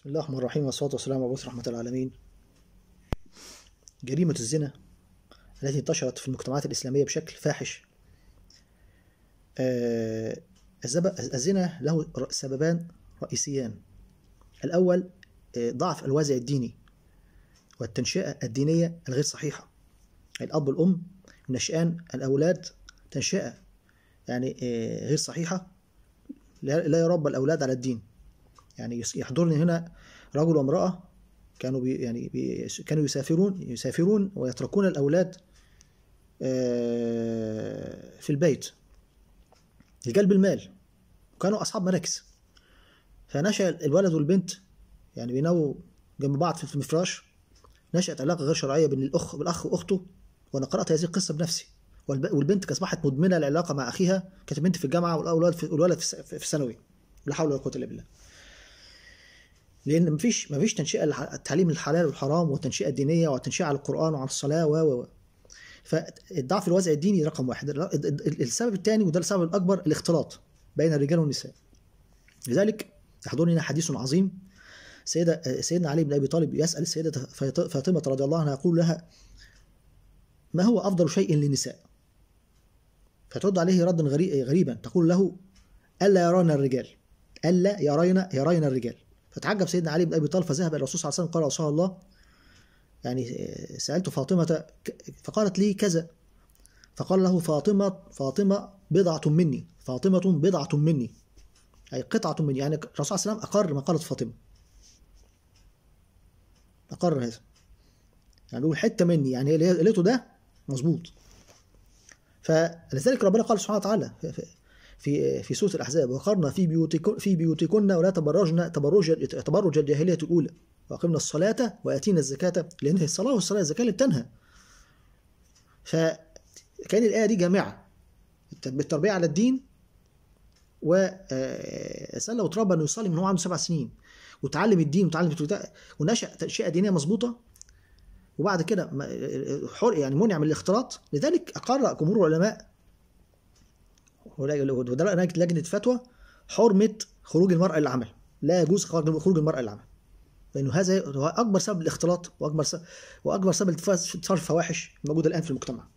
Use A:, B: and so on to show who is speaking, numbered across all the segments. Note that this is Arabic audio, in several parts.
A: بسم الله الرحمن الرحيم والصلاة والسلام على رحمة العالمين جريمة الزنا التي انتشرت في المجتمعات الإسلامية بشكل فاحش آه، الزنا له سببان رئيسيان الأول آه، ضعف الوازع الديني والتنشئة الدينية الغير صحيحة الأب والأم نشأن الأولاد تنشئة يعني آه، غير صحيحة لا يربى الأولاد على الدين يعني يحضرني هنا رجل وامرأة كانوا بي يعني بي كانوا يسافرون يسافرون ويتركون الأولاد آه، في البيت لجلب المال وكانوا أصحاب مراكز فنشأ الولد والبنت يعني بينوا جنب بعض في المفراش نشأت علاقة غير شرعية بين الأخ بالأخ وأخته وأنا قرأت هذه القصة بنفسي والبنت أصبحت مدمنة العلاقة مع أخيها كانت البنت في الجامعة والولد في الثانوي لا حول ولا قوة إلا بالله لان مفيش مفيش تنشئه التعليم الحلال والحرام والتنشئه الدينيه والتنشئه على القران وعلى الصلاه و و و فالضعف الوازع الديني رقم واحد السبب الثاني وده السبب الاكبر الاختلاط بين الرجال والنساء لذلك يحضرني حديث عظيم سيدة سيدنا علي بن ابي طالب يسال السيده فاطمه رضي الله عنها يقول لها ما هو افضل شيء للنساء؟ فترد عليه ردا غريبا تقول له الا يرانا الرجال الا يرينا يرينا الرجال فتعجب سيدنا علي بن ابي طالب فذهب الى الرسول صلى الله عليه وسلم قال رسول الله يعني سالت فاطمه فقالت لي كذا فقال له فاطمه فاطمه بضعه مني فاطمه بضعه مني اي قطعه مني يعني الرسول صلى الله عليه وسلم اقر ما قالت فاطمه اقر هذا يعني بيقول حته مني يعني اللي قلته ده مظبوط فلذلك ربنا قال سبحانه وتعالى في في سوره الاحزاب وقرنا في بيوتكن في بيوتكن ولا تبرجن تبرج تبرج الجاهليه الاولى واقمنا الصلاه واتينا الزكاه لان الصلاه والصلاه الزكاه اللي بتنهى فكان الايه دي جامعه بالتربيه على الدين و آه، وسلى وتربى انه يصلي من هو عنده سبع سنين وتعلم الدين وتعلم ونشا تنشئه دينيه مظبوطه وبعد كده حرق يعني منع من الاختلاط لذلك اقر جمهور العلماء وده لجنه فتوى حرمه خروج المراه للعمل لا يجوز خروج المراه للعمل لانه هذا هو اكبر سبب الاختلاط واكبر سبب واكبر سبب انتشار الفواحش الموجوده الان في المجتمع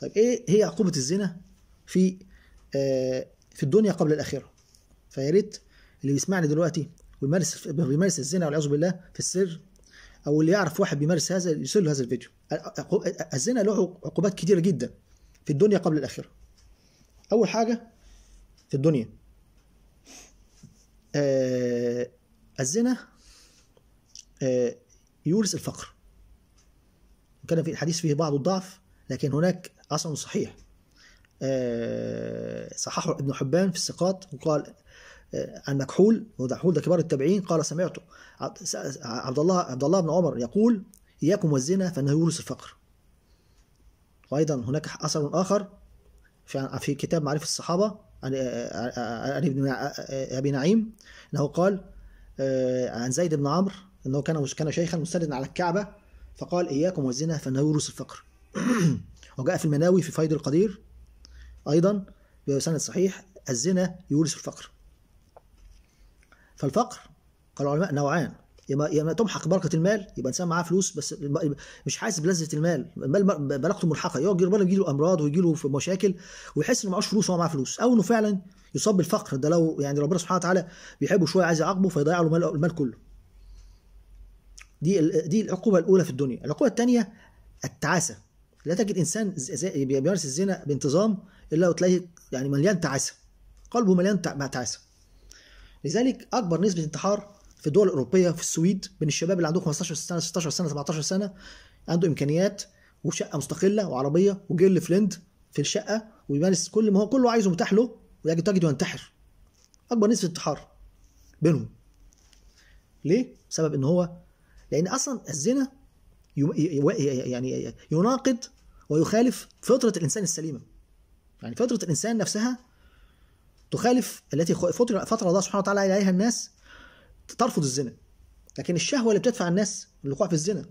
A: طيب ايه هي عقوبه الزنا في آه، في الدنيا قبل الاخره فيا ريت اللي بيسمعني دلوقتي ويمارس بيمارس الزنا والعياذ بالله في السر او اللي يعرف واحد بيمارس هذا يرسل له هذا الفيديو الزنا له عقوبات كتيره جدا في الدنيا قبل الاخره اول حاجه الدنيا آه الزنا آه يورث الفقر كان في الحديث فيه بعض الضعف لكن هناك اثر صحيح آه صححه ابن حبان في الثقات وقال آه، عن مكحول ودحول ده كبار التابعين قال سمعته عبد الله عبد الله بن عمر يقول اياكم والزنا فانه يورث الفقر وايضا هناك اثر اخر في, في كتاب معرفة الصحابة عن آه، آه، ابن آه، أبي نعيم أنه قال عن زيد بن عمرو أنه كان كان شيخا مستندا على الكعبة فقال إياكم والزنا فإنه يورث الفقر وجاء في المناوي في فيض القدير أيضا بسند صحيح الزنا يورث الفقر فالفقر قال العلماء نوعان يا ما تمحق بركه المال يبقى انسان معاه فلوس بس مش حاسس بلذه المال المال بلغته ملحقه يقعد يجي يجيله امراض ويجي له مشاكل ويحس انه معهوش فلوس وهو معاه فلوس او انه فعلا يصاب بالفقر ده لو يعني ربنا سبحانه وتعالى بيحبه شويه عايز يعاقبه فيضيع له المال كله دي دي العقوبه الاولى في الدنيا العقوبه الثانيه التعاسه لا تجد انسان بيمارس الزنا بانتظام الا وتلاقيه يعني مليان تعاسه قلبه مليان تعاسه لذلك اكبر نسبه انتحار في الدول الاوروبيه في السويد من الشباب اللي عندهم 15 سنه 16 سنه 17 سنه عنده امكانيات وشقه مستقله وعربيه وجيرل فريند في الشقه ويمارس كل ما هو كله عايزه متاح له ويجد تجد وينتحر اكبر نسبه انتحار بينهم ليه بسبب ان هو لان اصلا الزنا يعني يناقض ويخالف فطره الانسان السليمه يعني فطره الانسان نفسها تخالف التي فطر الله سبحانه وتعالى عليها الناس ترفض الزنا لكن الشهوه اللي بتدفع الناس للوقوع في الزنا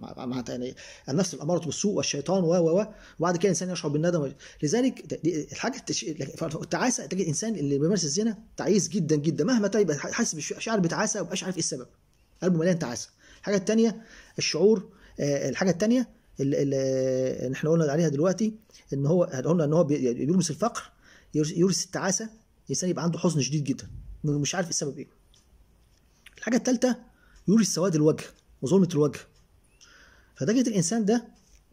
A: مع يعني النفس الاماره بالسوء والشيطان و و و وبعد كده الانسان يشعر بالندم لذلك الحاجه التعاسه تجد الانسان اللي بيمارس الزنا تعيس جدا جدا مهما تعب طيب حاسس بشعر بتعاسه ومبقاش عارف ايه السبب قلبه مليان تعاسه الحاجه الثانيه الشعور آه، الحاجه الثانيه اللي احنا آه، قلنا عليها دلوقتي ان هو قلنا ان هو بيلمس الفقر يورث التعاسه الانسان يبقى عنده حزن شديد جدا مش عارف السبب ايه الحاجه التالتة يوري سواد الوجه وظلمه الوجه فدرجه الانسان ده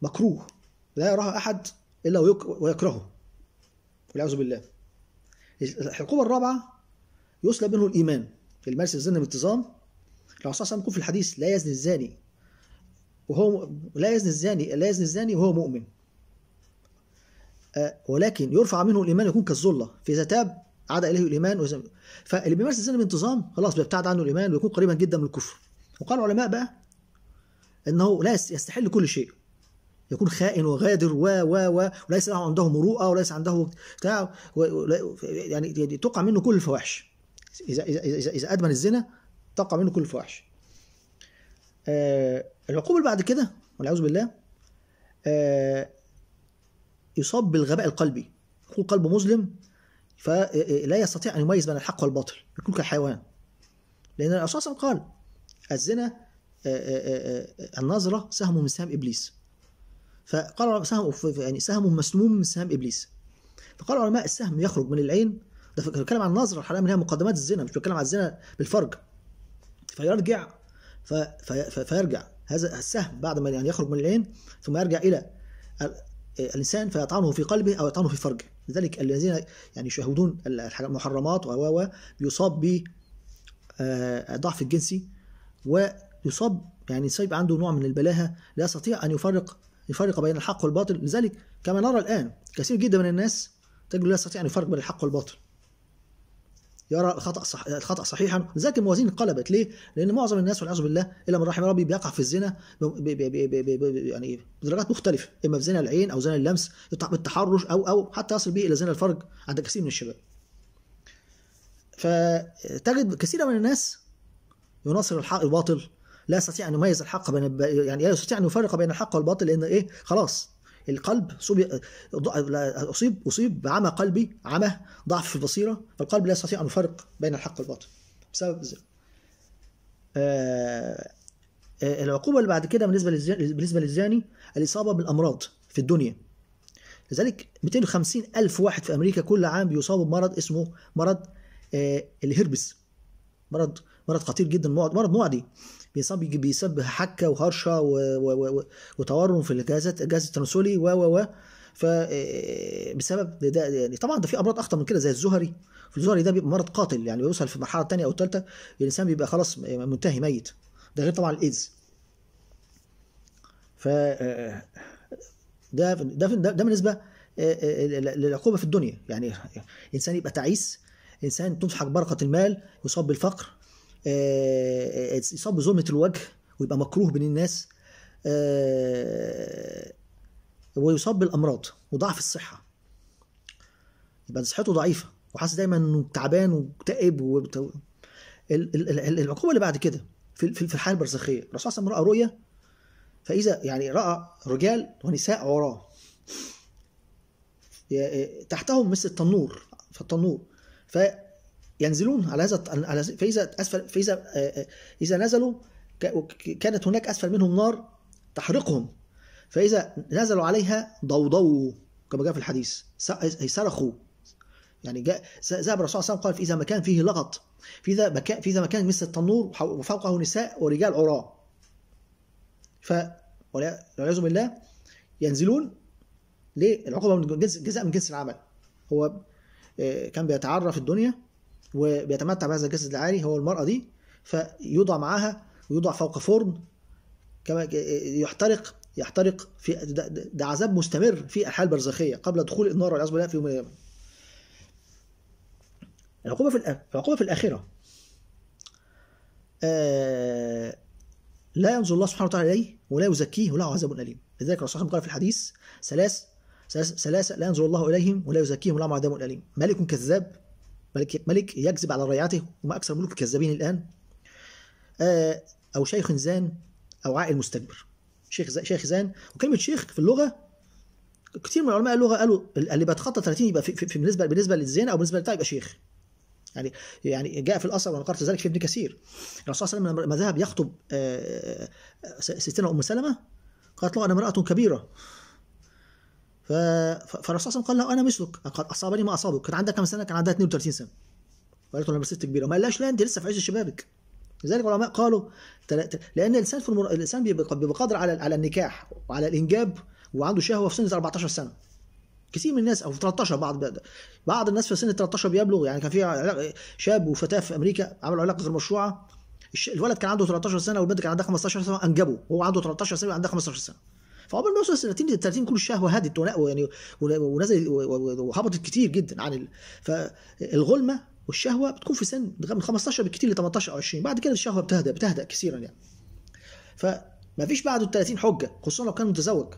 A: مكروه لا يراها احد الا ويكرهه والعياذ بالله العقوبه الرابعه يسلب منه الايمان المارس الزنا بانتظام لو صلى الله في الحديث لا يزن الزاني وهو لا يزن الزاني لا يزن الزاني وهو مؤمن أه، ولكن يرفع منه الايمان يكون كالظله فاذا تاب عاد اليه الايمان وزم... فاللي بيمارس الزنا بانتظام خلاص بيبتعد عنه الايمان ويكون قريبا جدا من الكفر وقال العلماء بقى انه لا يستحل كل شيء يكون خائن وغادر و و و وليس له عنده مروءه وليس عنده بتاع و... يعني تقع منه كل الفواحش اذا اذا اذا, إذا ادمن الزنا تقع منه كل الفواحش آه العقوبه اللي بعد كده والعياذ بالله آه يصاب بالغباء القلبي يكون قلبه مظلم فلا يستطيع أن يميز بين الحق والباطل يكون كالحيوان لأن الرسول صلى الله عليه وسلم قال الزنا آه، آه، آه، النظرة سهم من سهام إبليس فقال سهم يعني سهم مسموم من سهام إبليس فقال العلماء السهم يخرج من العين ده بيتكلم عن النظرة الحرام اللي هي مقدمات الزنا مش بيتكلم عن الزنا بالفرج فيرجع في في فيرجع هذا السهم بعد ما يعني يخرج من العين ثم يرجع إلى الإنسان فيطعنه في قلبه أو يطعنه في فرجه لذلك الذين يعني يشاهدون المحرمات و يصاب ب آه، ضعف الجنسي ويصاب يعني سيب عنده نوع من البلاهه لا يستطيع ان يفرق يفرق بين الحق والباطل لذلك كما نرى الان كثير جدا من الناس تجد لا يستطيع ان يفرق بين الحق والباطل يرى الخطا صح... الخطا صحيحا لذلك الموازين انقلبت ليه؟ لان معظم الناس والعياذ بالله الا من رحم ربي بيقع في الزنا ب... ب... ب... ب... ب... ب... يعني بدرجات مختلفه اما في زنا العين او زنا اللمس بالتحرش او او حتى يصل به الى زنا الفرج عند كثير من الشباب. فتجد كثيرا من الناس يناصر الحق الباطل لا يستطيع ان يميز الحق بين يعني لا يستطيع ان يفرق بين الحق والباطل لان ايه خلاص القلب أصيب أصيب, أصيب بعمى قلبي عمى ضعف في البصيرة فالقلب لا يستطيع أن يفرق بين الحق والباطل بسبب الزنا آه، آه، العقوبة اللي بعد كده بالنسبة بالنسبة للزاني الإصابة بالأمراض في الدنيا لذلك 250 ألف واحد في أمريكا كل عام بيصابوا بمرض اسمه مرض آه، الهربس مرض مرض خطير جدا مرض معدي بيصاب بيسبب حكه وهرشه وتورم في الجهاز الجهاز التناسلي و و و ف آه، ده يعني طبعا ده في امراض اخطر من كده زي الزهري الزهري ده بيبقى مرض قاتل يعني بيوصل في المرحله الثانيه او الثالثه الانسان بيبقى خلاص آه، منتهي ميت ده غير طبعا الايدز ف آه، ده ده ده بالنسبه للعقوبه في الدنيا يعني الانسان يبقى تعيس انسان تمحق بركه المال يصاب بالفقر آه، آه، آه، يصاب بظلمه الوجه ويبقى مكروه بين الناس ويصاب بالامراض وضعف الصحه يبقى صحته ضعيفه وحاسس دايما انه تعبان ومكتئب العقوبه اللي بعد كده في في الحاله البرزخيه الرسول صلى الله عليه وسلم راى رؤيا فاذا يعني راى رجال ونساء عراه تحتهم مثل التنور فالتنور فينزلون على هذا على فاذا اسفل فاذا آه، آه، اذا نزلوا كانت هناك اسفل منهم نار تحرقهم فاذا نزلوا عليها ضوضوا كما جاء في الحديث صرخوا يعني جاء ذهب الرسول صلى الله عليه وسلم قال فاذا اذا مكان فيه لغط في ذا مكان في ذا مكان مثل التنور وفوقه نساء ورجال عراة ف والعياذ بالله ينزلون ليه العقوبه من جنس جزاء من جنس العمل هو آه، كان بيتعرف الدنيا وبيتمتع بهذا الجسد العالي هو المرأة دي فيوضع معاها ويوضع فوق فرن كما آه، يحترق يحترق في ده عذاب مستمر في الحياة البرزخيه قبل دخول النار والعياذ بالله في يوم القيامه. العقوبه في العقوبه في الاخره. آه، لا ينظر الله سبحانه وتعالى اليه ولا يزكيه وله عذاب اليم. لذلك الرسول صلى الله عليه وسلم قال في الحديث ثلاث ثلاثة لا ينظر الله إليهم ولا يزكيهم لهم عذاب أليم ملك كذاب ملك, ملك يكذب على ريعته وما أكثر الملوك الكذابين الآن آه، أو شيخ زان أو عائل مستكبر شيخ زان شيخ زان وكلمة شيخ في اللغة كثير من علماء اللغة قالوا اللي بيتخطى 30 يبقى في, في, في بالنسبة بالنسبة للزنا أو بالنسبة للبتاع يبقى شيخ يعني يعني جاء في الاثر وانا قرات ذلك في ابن كثير الرسول صلى الله عليه وسلم لما ذهب يخطب آه، آه، ستنا ام سلمه قالت له انا امراه كبيره فالرسول صلى الله عليه وسلم قال له انا مثلك قد اصابني ما اصابك كان عندها كم سنه كان عندها 32 سنه قالت له انا مسيرتي كبيره ما قالهاش لا انت لسه في عز شبابك لذلك العلماء قالوا لان الانسان في المر... الانسان بيبقى قادر على على النكاح وعلى الانجاب وعنده شهوه في سن 14 سنه كثير من الناس او 13 بعض بقى. بعض الناس في سن 13 بيبلغ يعني كان في شاب وفتاه في امريكا عملوا علاقه غير مشروعه الولد كان عنده 13 سنه والبنت كان عندها 15 سنه انجبوا هو عنده 13 سنه وعندها 15 سنه فعمر ما وصل 30 30 كل الشهوه هدت يعني ونزلت وهبطت كتير جدا عن ال... فالغلمه والشهوه بتكون في سن من 15 بالكتير ل 18 او 20 بعد كده الشهوه بتهدأ بتهدأ كثيرا يعني فما فيش بعد ال 30 حجه خصوصا لو كان متزوج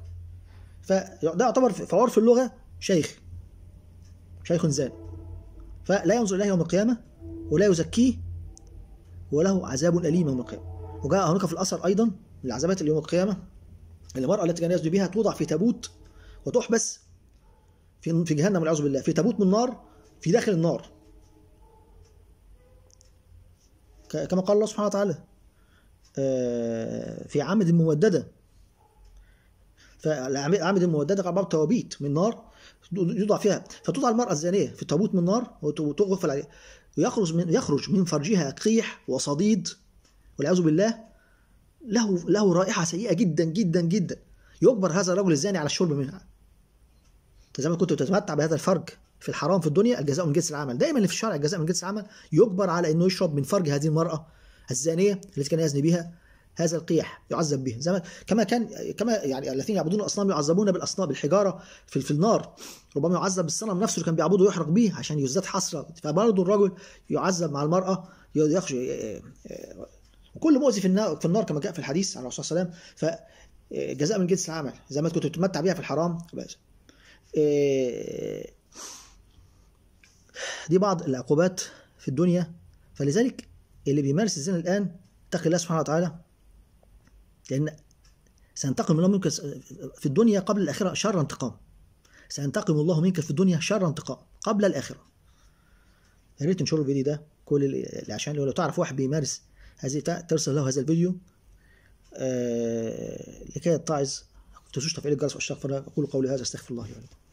A: فده يعتبر في عرف اللغه شيخ شيخ زان فلا ينظر اليه يوم القيامه ولا يزكيه وله عذاب اليم يوم القيامه وجاء هناك في الاثر ايضا العذابات اليوم القيامه المرأة التي كان يزني بها توضع في تابوت وتحبس في في جهنم والعياذ بالله في تابوت من نار في داخل النار كما قال الله سبحانه وتعالى آه، في عمد ممددة فالعمد الممددة عبارة توابيت من نار يوضع فيها فتوضع المرأة الزانية في تابوت من نار وتغفل عليها ويخرج من يخرج من فرجها قيح وصديد والعياذ بالله له له رائحه سيئه جدا جدا جدا يجبر هذا الرجل الزاني على الشرب منها زي ما كنت تتمتع بهذا الفرج في الحرام في الدنيا الجزاء من جنس العمل دايما اللي في الشرع الجزاء من جنس العمل يجبر على انه يشرب من فرج هذه المراه الزانيه التي كان يزني بها هذا القيح يعذب به زي ما كما كان كما يعني الذين يعبدون الاصنام يعذبون بالاصنام بالحجاره في, في النار ربما يعذب بالصنم نفسه اللي كان بيعبده يحرق به عشان يزداد حسره فبرضه الرجل يعذب مع المراه يخشى وكل مؤذي في النار في النار كما جاء في الحديث عن الرسول صلى الله عليه وسلم فجزاء آه، من جنس العمل زي ما كنت بتتمتع بيها في الحرام آه، دي بعض العقوبات في الدنيا فلذلك اللي بيمارس الزنا الان اتقي الله سبحانه وتعالى لان سينتقم الله منك في الدنيا قبل الاخره شر انتقام سينتقم الله منك في الدنيا شر انتقام قبل الاخره يا ريت تنشروا الفيديو ده كل اللي عشان لو تعرف واحد بيمارس هذه ترسل له هذا الفيديو آه، لكي يتعظ تنسوش تفعيل الجرس القناه أقول قولي هذا استغفر الله لي